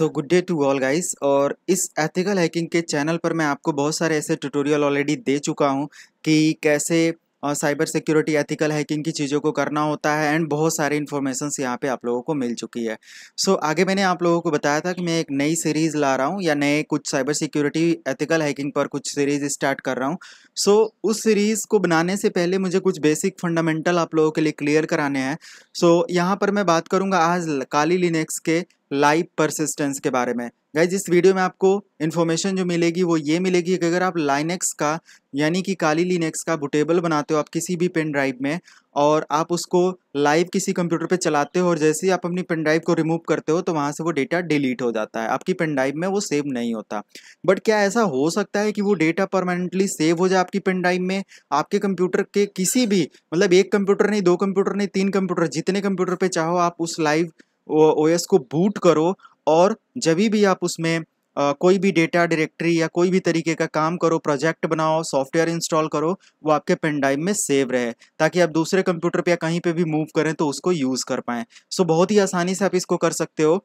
so good day to all guys और इस ethical hacking के चैनल पर मैं आपको बहुत सारे ऐसे ट्यूटोरियल ऑलरेडी दे चुका हूँ कि कैसे और साइबर सिक्योरिटी एथिकल हैकिंग की चीज़ों को करना होता है एंड बहुत सारे इन्फॉर्मेशन यहाँ पे आप लोगों को मिल चुकी है सो so, आगे मैंने आप लोगों को बताया था कि मैं एक नई सीरीज़ ला रहा हूँ या नए कुछ साइबर सिक्योरिटी एथिकल हैकिंग पर कुछ सीरीज़ स्टार्ट कर रहा हूँ सो so, उस सीरीज़ को बनाने से पहले मुझे कुछ बेसिक फंडामेंटल आप लोगों के लिए क्लियर कराने हैं सो so, यहाँ पर मैं बात करूँगा आज काली लिनेक्स के लाइव परसिस्टेंस के बारे में गाइज इस वीडियो में आपको इन्फॉर्मेशन जो मिलेगी वो ये मिलेगी कि अगर आप लाइनेक्स का यानी कि काली लिनेक्स का बुटेबल बनाते हो आप किसी भी पेन ड्राइव में और आप उसको लाइव किसी कंप्यूटर पे चलाते हो और जैसे ही आप अपनी पेन ड्राइव को रिमूव करते हो तो वहाँ से वो डेटा डिलीट हो जाता है आपकी पेन ड्राइव में वो सेव नहीं होता बट क्या ऐसा हो सकता है कि वो डेटा परमानेंटली सेव हो जाए आपकी पेन ड्राइव में आपके कंप्यूटर के किसी भी मतलब एक कंप्यूटर नहीं दो कंप्यूटर नहीं तीन कंप्यूटर जितने कंप्यूटर पर चाहो आप उस लाइव ओ एस को बूट करो और जब भी आप उसमें आ, कोई भी डेटा डायरेक्टरी या कोई भी तरीके का काम करो प्रोजेक्ट बनाओ सॉफ्टवेयर इंस्टॉल करो वो आपके पेन ड्राइव में सेव रहे ताकि आप दूसरे कंप्यूटर पे या कहीं पे भी मूव करें तो उसको यूज़ कर पाएँ सो बहुत ही आसानी से आप इसको कर सकते हो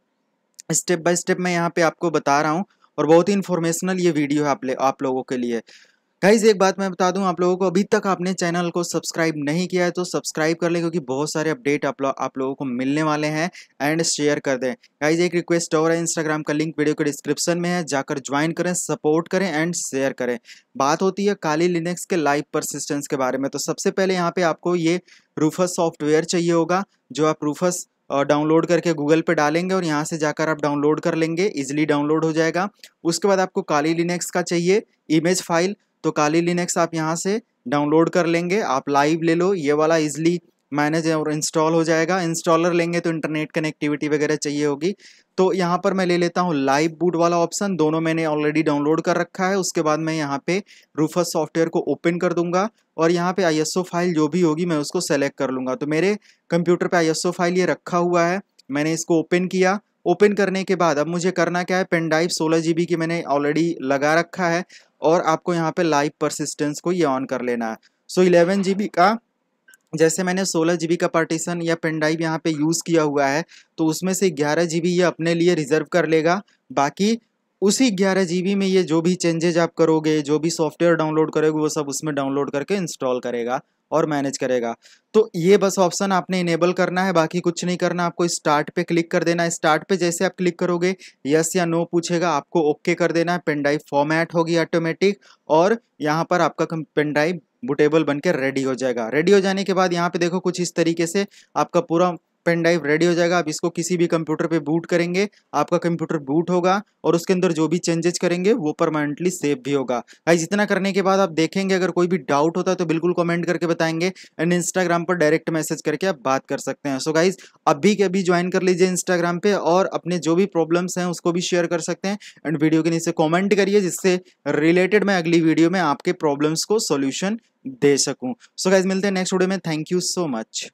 स्टेप बाय स्टेप मैं यहाँ पे आपको बता रहा हूँ और बहुत ही इन्फॉर्मेशनल ये वीडियो है आप ले आप लोगों के लिए गाइज एक बात मैं बता दूं आप लोगों को अभी तक आपने चैनल को सब्सक्राइब नहीं किया है तो सब्सक्राइब कर लें क्योंकि बहुत सारे अपडेट आप, लो, आप लोगों को मिलने वाले हैं एंड शेयर कर दें गाइज एक रिक्वेस्ट और है इंस्टाग्राम का लिंक वीडियो के डिस्क्रिप्शन में है जाकर ज्वाइन करें सपोर्ट करें एंड शेयर करें बात होती है काली लिनेक्स के लाइव परसिस्टेंस के बारे में तो सबसे पहले यहाँ पर आपको ये रूफस सॉफ्टवेयर चाहिए होगा जो आप रूफस डाउनलोड करके गूगल पे डालेंगे और यहाँ से जाकर आप डाउनलोड कर लेंगे इजिली डाउनलोड हो जाएगा उसके बाद आपको काली लिनेक्स का चाहिए इमेज फाइल तो काली लिनक्स आप यहाँ से डाउनलोड कर लेंगे आप लाइव ले लो ये वाला इजिली मैनेज और इंस्टॉल हो जाएगा इंस्टॉलर लेंगे तो इंटरनेट कनेक्टिविटी वगैरह चाहिए होगी तो यहाँ पर मैं ले लेता हूँ लाइव बूट वाला ऑप्शन दोनों मैंने ऑलरेडी डाउनलोड कर रखा है उसके बाद मैं यहाँ पे रूफस सॉफ्टवेयर को ओपन कर दूंगा और यहाँ पे आईएसओ फाइल जो भी होगी मैं उसको सेलेक्ट कर लूँगा तो मेरे कंप्यूटर पर आई फाइल ये रखा हुआ है मैंने इसको ओपन किया ओपन करने के बाद अब मुझे करना क्या है पेन ड्राइव सोलह जी की मैंने ऑलरेडी लगा रखा है और आपको यहाँ पे लाइव परसिस्टेंस को ये ऑन कर लेना है सो इलेवन जी का जैसे मैंने सोलह जी का पार्टीशन या पेनड्राइव यहाँ पे यूज़ किया हुआ है तो उसमें से ग्यारह जी ये अपने लिए रिजर्व कर लेगा बाकी उसी ग्यारह जी में ये जो भी चेंजेज आप करोगे जो भी सॉफ्टवेयर डाउनलोड करोगे वो सब उसमें डाउनलोड करके इंस्टॉल करेगा और मैनेज करेगा तो ये बस ऑप्शन आपने इनेबल करना है बाकी कुछ नहीं करना आपको स्टार्ट पे क्लिक कर देना है स्टार्ट पे जैसे आप क्लिक करोगे यस या नो पूछेगा आपको ओके okay कर देना है पेनड्राइव फॉर्मेट होगी ऑटोमेटिक और यहाँ पर आपका पेनड्राइव बुटेबल बनकर रेडी हो जाएगा रेडी हो जाने के बाद यहाँ पे देखो कुछ इस तरीके से आपका पूरा पेन ड्राइव रेडी हो जाएगा आप इसको किसी भी कंप्यूटर पे बूट करेंगे आपका कंप्यूटर बूट होगा और उसके अंदर जो भी चेंजेस करेंगे वो परमानेंटली सेव भी होगा गाइज इतना करने के बाद आप देखेंगे अगर कोई भी डाउट होता है तो बिल्कुल कमेंट करके बताएंगे एंड इंस्टाग्राम पर डायरेक्ट मैसेज करके आप बात कर सकते हैं सो so गाइज अभी के अभी ज्वाइन कर लीजिए इंस्टाग्राम पर और अपने जो भी प्रॉब्लम्स हैं उसको भी शेयर कर सकते हैं एंड वीडियो के नीचे कॉमेंट करिए जिससे रिलेटेड मैं अगली वीडियो में आपके प्रॉब्लम्स को सोल्यूशन दे सकूँ सो गाइज मिलते हैं नेक्स्ट वीडियो में थैंक यू सो मच